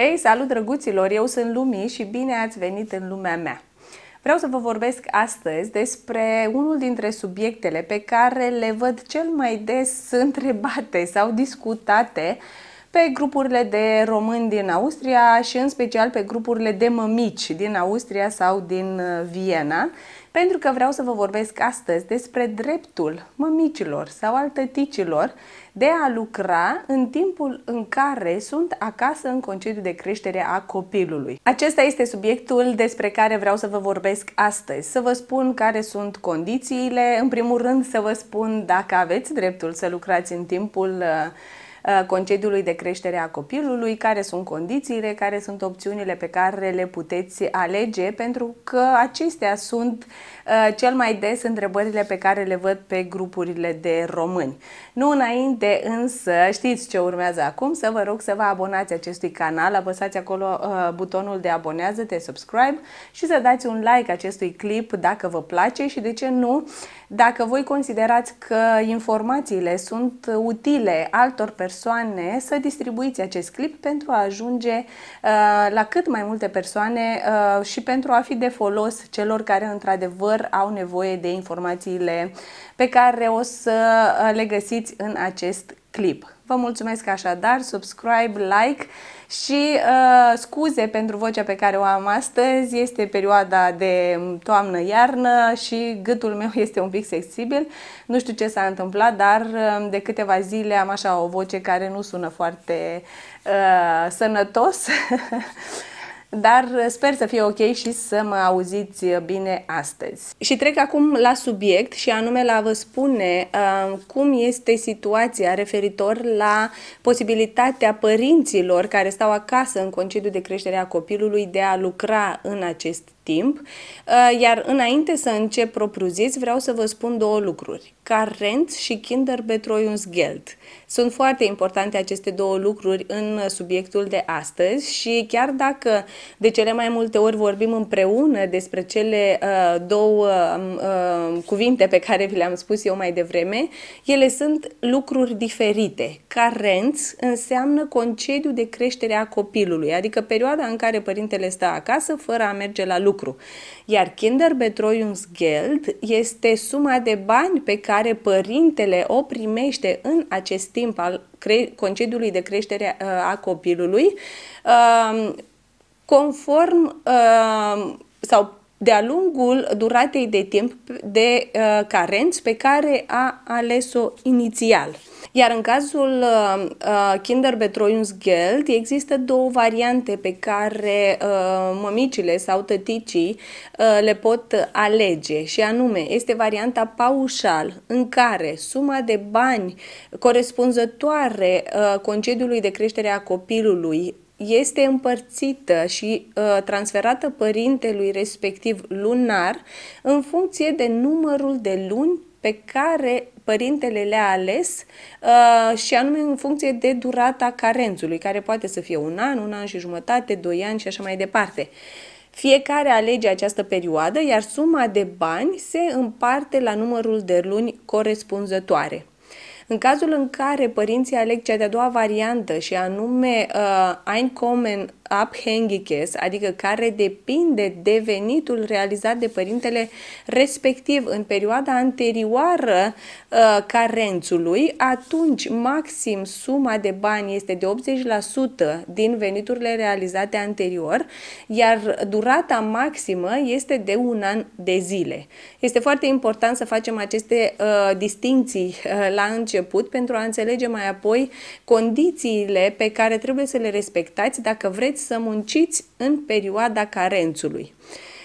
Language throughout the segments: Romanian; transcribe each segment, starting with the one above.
Hei, salut drăguților! Eu sunt Lumi și bine ați venit în lumea mea! Vreau să vă vorbesc astăzi despre unul dintre subiectele pe care le văd cel mai des întrebate sau discutate pe grupurile de români din Austria și în special pe grupurile de mămici din Austria sau din uh, Viena pentru că vreau să vă vorbesc astăzi despre dreptul mămicilor sau al tăticilor de a lucra în timpul în care sunt acasă în concediu de creștere a copilului. Acesta este subiectul despre care vreau să vă vorbesc astăzi, să vă spun care sunt condițiile, în primul rând să vă spun dacă aveți dreptul să lucrați în timpul uh, Uh, concediului de creștere a copilului, care sunt condițiile, care sunt opțiunile pe care le puteți alege, pentru că acestea sunt uh, cel mai des întrebările pe care le văd pe grupurile de români. Nu înainte însă, știți ce urmează acum, să vă rog să vă abonați acestui canal, apăsați acolo uh, butonul de abonează, te subscribe și să dați un like acestui clip dacă vă place și de ce nu, dacă voi considerați că informațiile sunt utile altor persoane persoane să distribuiți acest clip pentru a ajunge uh, la cât mai multe persoane uh, și pentru a fi de folos celor care într-adevăr au nevoie de informațiile pe care o să uh, le găsiți în acest clip. Vă mulțumesc așadar, subscribe, like și uh, scuze pentru vocea pe care o am astăzi. Este perioada de toamnă-iarnă și gâtul meu este un pic sensibil. Nu știu ce s-a întâmplat, dar uh, de câteva zile am așa o voce care nu sună foarte uh, sănătos. dar uh, sper să fie ok și să mă auziți uh, bine astăzi. Și trec acum la subiect și anume la vă spune uh, cum este situația referitor la posibilitatea părinților care stau acasă în concediu de creștere a copilului de a lucra în acest timp. Uh, iar înainte să încep propriu-zis, vreau să vă spun două lucruri. Carent și Kinderbetreuungsgeld. Sunt foarte importante aceste două lucruri în subiectul de astăzi și chiar dacă de cele mai multe ori vorbim împreună despre cele uh, două um, uh, cuvinte pe care vi le-am spus eu mai devreme, ele sunt lucruri diferite. Carenț înseamnă concediu de creștere a copilului, adică perioada în care părintele stă acasă fără a merge la lucru lucru. Iar Kinderbetreuungsgeld este suma de bani pe care părintele o primește în acest timp al cre- concediului de creștere uh, a copilului, um, conform um, sau de-a lungul duratei de timp de uh, carenți pe care a ales-o inițial. Iar în cazul uh, uh Geld există două variante pe care uh, mămicile sau tăticii uh, le pot alege și anume este varianta paușal în care suma de bani corespunzătoare uh, concediului de creștere a copilului este împărțită și uh, transferată părintelui respectiv lunar în funcție de numărul de luni pe care părintele le-a ales uh, și anume în funcție de durata carențului, care poate să fie un an, un an și jumătate, doi ani și așa mai departe. Fiecare alege această perioadă, iar suma de bani se împarte la numărul de luni corespunzătoare. În cazul în care părinții aleg cea de-a doua variantă și anume uh, Einkommen abhängiges, adică care depinde de venitul realizat de părintele respectiv în perioada anterioară uh, carențului, atunci maxim suma de bani este de 80% din veniturile realizate anterior, iar durata maximă este de un an de zile. Este foarte important să facem aceste uh, distinții uh, la început început pentru a înțelege mai apoi condițiile pe care trebuie să le respectați dacă vreți să munciți în perioada carențului.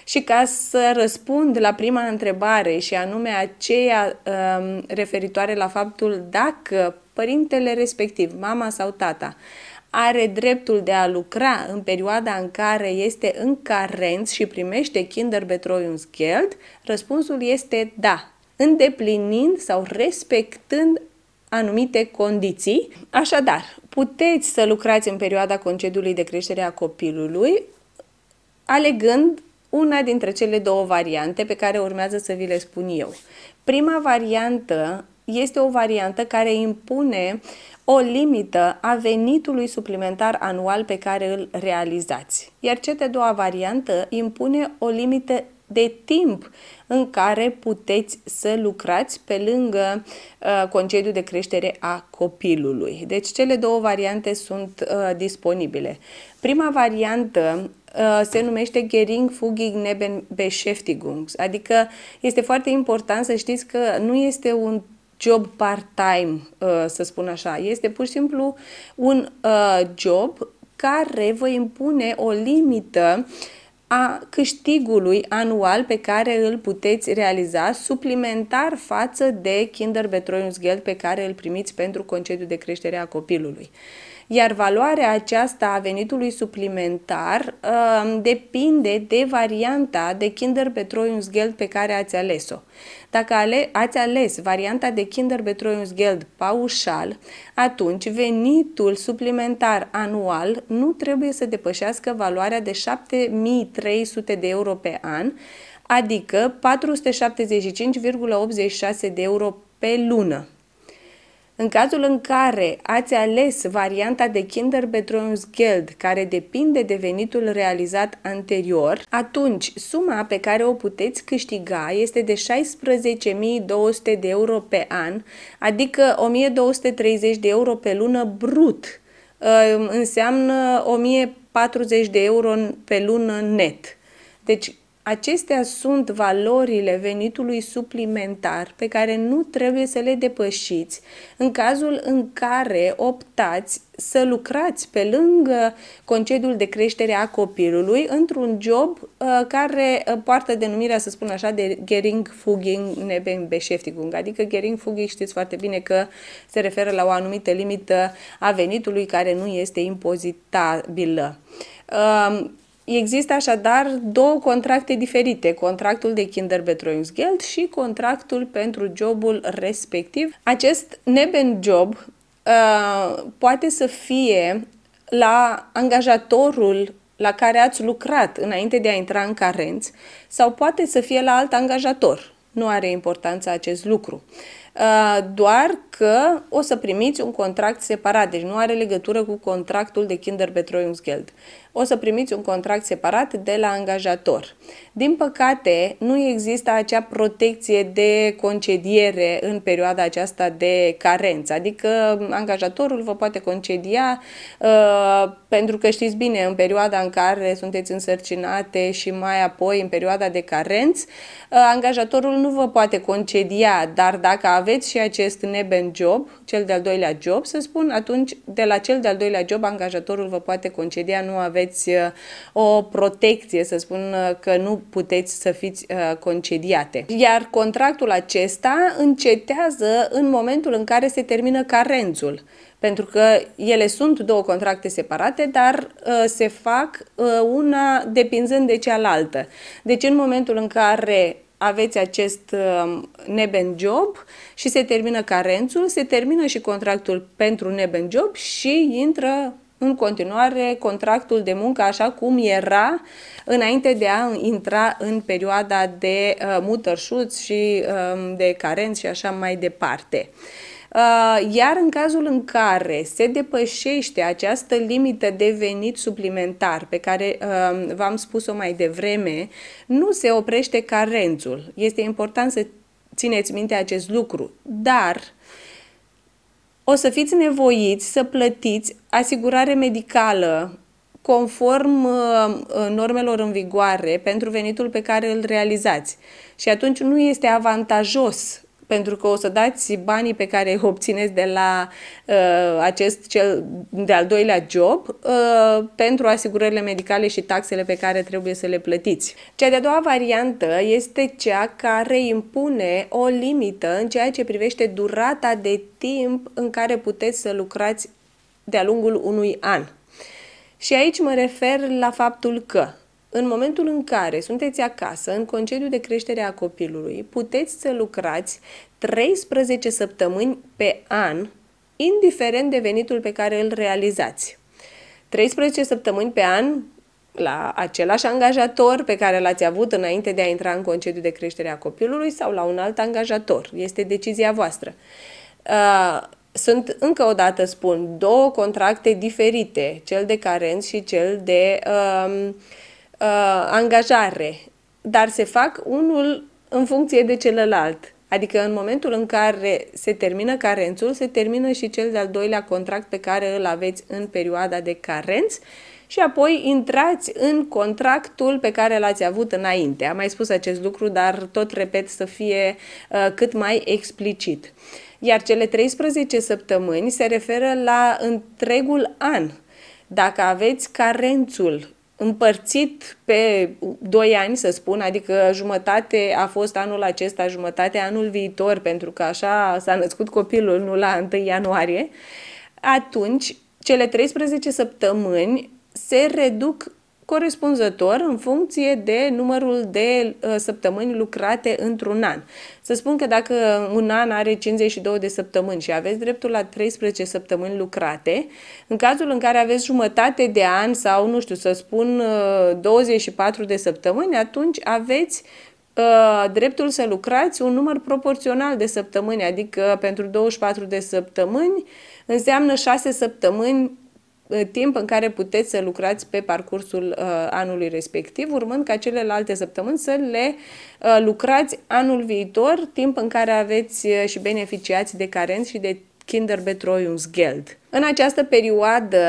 Și ca să răspund la prima întrebare și anume aceea um, referitoare la faptul dacă părintele respectiv, mama sau tata, are dreptul de a lucra în perioada în care este în carenț și primește Kinderbetreuungsgeld? Răspunsul este da, îndeplinind sau respectând anumite condiții. Așadar, puteți să lucrați în perioada concediului de creștere a copilului, alegând una dintre cele două variante pe care urmează să vi le spun eu. Prima variantă este o variantă care impune o limită a venitului suplimentar anual pe care îl realizați. Iar cea de doua variantă impune o limită de timp în care puteți să lucrați pe lângă uh, concediu de creștere a copilului. Deci cele două variante sunt uh, disponibile. Prima variantă uh, se numește Gering Fugig Beschäftigung, adică este foarte important să știți că nu este un job part-time, să spun așa. Este pur și simplu un job care vă impune o limită uh, a câștigului anual pe care îl puteți realiza suplimentar față de Kinderbetreuungsgeld pe care îl primiți pentru concediu de creștere a copilului iar valoarea aceasta a venitului suplimentar uh, depinde de varianta de Kinder Geld pe care ați ales-o. Dacă ale- ați ales varianta de Kinder Geld paușal, atunci venitul suplimentar anual nu trebuie să depășească valoarea de 7300 de euro pe an, adică 475,86 de euro pe lună. În cazul în care ați ales varianta de Kinderbedrohungsgeld care depinde de venitul realizat anterior, atunci suma pe care o puteți câștiga este de 16.200 de euro pe an, adică 1.230 de euro pe lună brut. Ehm, înseamnă 1.040 de euro pe lună net. Deci Acestea sunt valorile venitului suplimentar pe care nu trebuie să le depășiți în cazul în care optați să lucrați pe lângă concediul de creștere a copilului într-un job uh, care uh, poartă denumirea, să spun așa, de Gering Fuging Nebenbeschäftigung. Adică Gering Fuging știți foarte bine că se referă la o anumită limită a venitului care nu este impozitabilă. Um, Există așadar două contracte diferite, contractul de Kinderbetreuungsgeld și contractul pentru jobul respectiv. Acest job uh, poate să fie la angajatorul la care ați lucrat înainte de a intra în carenți sau poate să fie la alt angajator. Nu are importanță acest lucru. Uh, Uh, doar că o să primiți un contract separat, deci nu are legătură cu contractul de Betreuungsgeld. O să primiți un contract separat de la angajator. Din păcate, nu există acea protecție de concediere în perioada aceasta de carență, adică angajatorul vă poate concedia uh, pentru că știți bine, în perioada în care sunteți însărcinate și mai apoi în perioada de carenți, uh, angajatorul nu vă poate concedia, dar dacă aveți și acest neben job, cel de-al doilea job, să spun, atunci de la cel de-al doilea job angajatorul vă poate concedia, nu aveți uh, o protecție, să spun uh, că nu puteți să fiți uh, concediate. Iar contractul acesta încetează în momentul în care se termină carențul pentru că ele sunt două contracte separate, dar uh, se fac uh, una depinzând de cealaltă. Deci în momentul în care aveți acest um, neben job și se termină carențul, se termină și contractul pentru neben job și intră în continuare contractul de muncă așa cum era înainte de a intra în perioada de uh, mutărșuți și um, de carenți și așa mai departe. Uh, iar în cazul în care se depășește această limită de venit suplimentar pe care uh, v-am spus-o mai devreme, nu se oprește carențul. Este important să țineți minte acest lucru, dar o să fiți nevoiți să plătiți asigurare medicală conform uh, uh normelor în vigoare pentru venitul pe care îl realizați. Și atunci nu este avantajos pentru că o să dați banii pe care îi obțineți de la uh, acest cel de-al doilea job uh, pentru asigurările medicale și taxele pe care trebuie să le plătiți. Cea de-a doua variantă este cea care impune o limită în ceea ce privește durata de timp în care puteți să lucrați de-a lungul unui an. Și aici mă refer la faptul că în momentul în care sunteți acasă, în concediu de creștere a copilului, puteți să lucrați 13 săptămâni pe an, indiferent de venitul pe care îl realizați. 13 săptămâni pe an la același angajator pe care l-ați avut înainte de a intra în concediu de creștere a copilului sau la un alt angajator. Este decizia voastră. Uh, sunt, încă o dată spun, două contracte diferite, cel de carenți și cel de uh, uh, angajare, dar se fac unul în funcție de celălalt. Adică în momentul în care se termină carențul, se termină și cel de-al doilea contract pe care îl aveți în perioada de carenț și apoi intrați în contractul pe care l-ați avut înainte. Am mai spus acest lucru, dar tot repet să fie uh, cât mai explicit. Iar cele 13 săptămâni se referă la întregul an. Dacă aveți carențul împărțit pe doi ani, să spun, adică jumătate a fost anul acesta, jumătate anul viitor, pentru că așa s-a născut copilul, nu la 1 ianuarie, atunci cele 13 săptămâni se reduc corespunzător în funcție de numărul de uh, săptămâni lucrate într-un an. Să spun că dacă un an are 52 de săptămâni și aveți dreptul la 13 săptămâni lucrate, în cazul în care aveți jumătate de an sau, nu știu, să spun 24 uh, de săptămâni, atunci aveți uh, dreptul să lucrați un număr proporțional de săptămâni, adică pentru 24 de săptămâni înseamnă 6 săptămâni Uh, timp în care puteți să lucrați pe parcursul uh, anului respectiv, urmând ca celelalte săptămâni să le uh, lucrați anul viitor, timp în care aveți uh, și beneficiați de carenți și de Kinderbetreuungsgeld. În această perioadă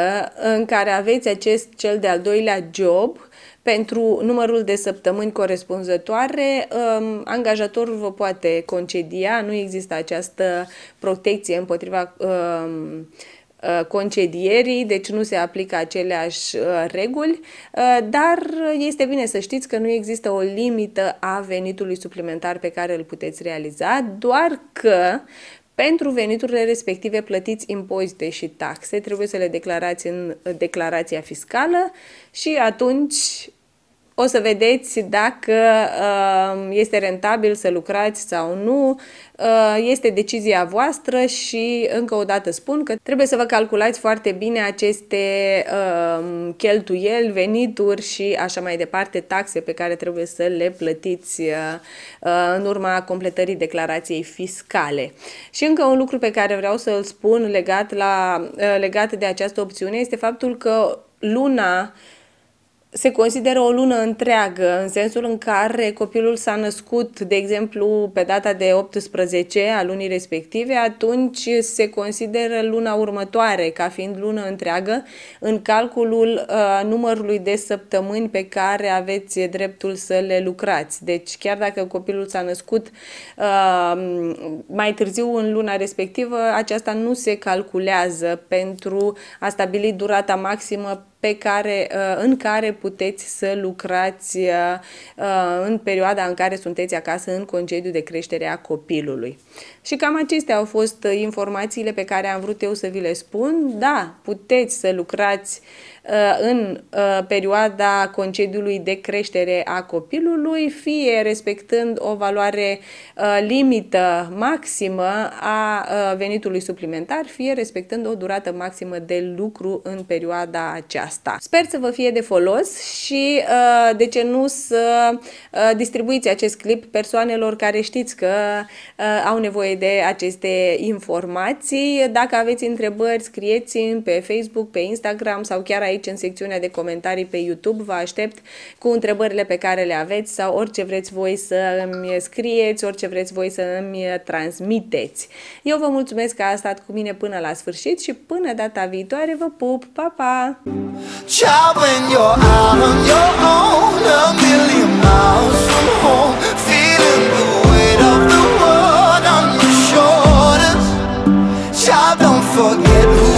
în care aveți acest cel de-al doilea job, pentru numărul de săptămâni corespunzătoare, um, angajatorul vă poate concedia, nu există această protecție împotriva um, Uh, concedierii, deci nu se aplică aceleași uh, reguli, uh, dar este bine să știți că nu există o limită a venitului suplimentar pe care îl puteți realiza, doar că pentru veniturile respective plătiți impozite și taxe, trebuie să le declarați în declarația fiscală și atunci o să vedeți dacă uh, este rentabil să lucrați sau nu. Uh, este decizia voastră și încă o dată spun că trebuie să vă calculați foarte bine aceste uh, cheltuieli, venituri și așa mai departe, taxe pe care trebuie să le plătiți în urma completării declarației fiscale. Și încă un lucru pe care vreau să-l spun legat, la, legat de această opțiune este faptul că luna se consideră o lună întreagă, în sensul în care copilul s-a născut, de exemplu, pe data de 18 a lunii respective, atunci se consideră luna următoare ca fiind lună întreagă în calculul uh, numărului de săptămâni pe care aveți dreptul să le lucrați. Deci, chiar dacă copilul s-a născut uh, mai târziu în luna respectivă, aceasta nu se calculează pentru a stabili durata maximă pe care, uh, în care puteți să lucrați uh, uh, în perioada în care sunteți acasă în concediu de creștere a copilului. Și cam acestea au fost informațiile pe care am vrut eu să vi le spun. Da, puteți să lucrați uh, Uh, în uh, perioada concediului de creștere a copilului, fie respectând o valoare uh, limită maximă a venitului suplimentar, fie respectând o durată maximă de lucru în perioada aceasta. Sper să vă fie de folos și de ce nu să distribuiți acest clip persoanelor care știți că au nevoie de aceste informații. Dacă aveți întrebări, scrieți-mi pe Facebook, pe Instagram sau chiar aici aici în secțiunea de comentarii pe YouTube. Vă aștept cu întrebările pe care le aveți sau orice vreți voi să îmi scrieți, orice vreți voi să îmi transmiteți. Eu vă mulțumesc că a stat cu mine până la sfârșit și până data viitoare vă pup. Pa, pa! forget who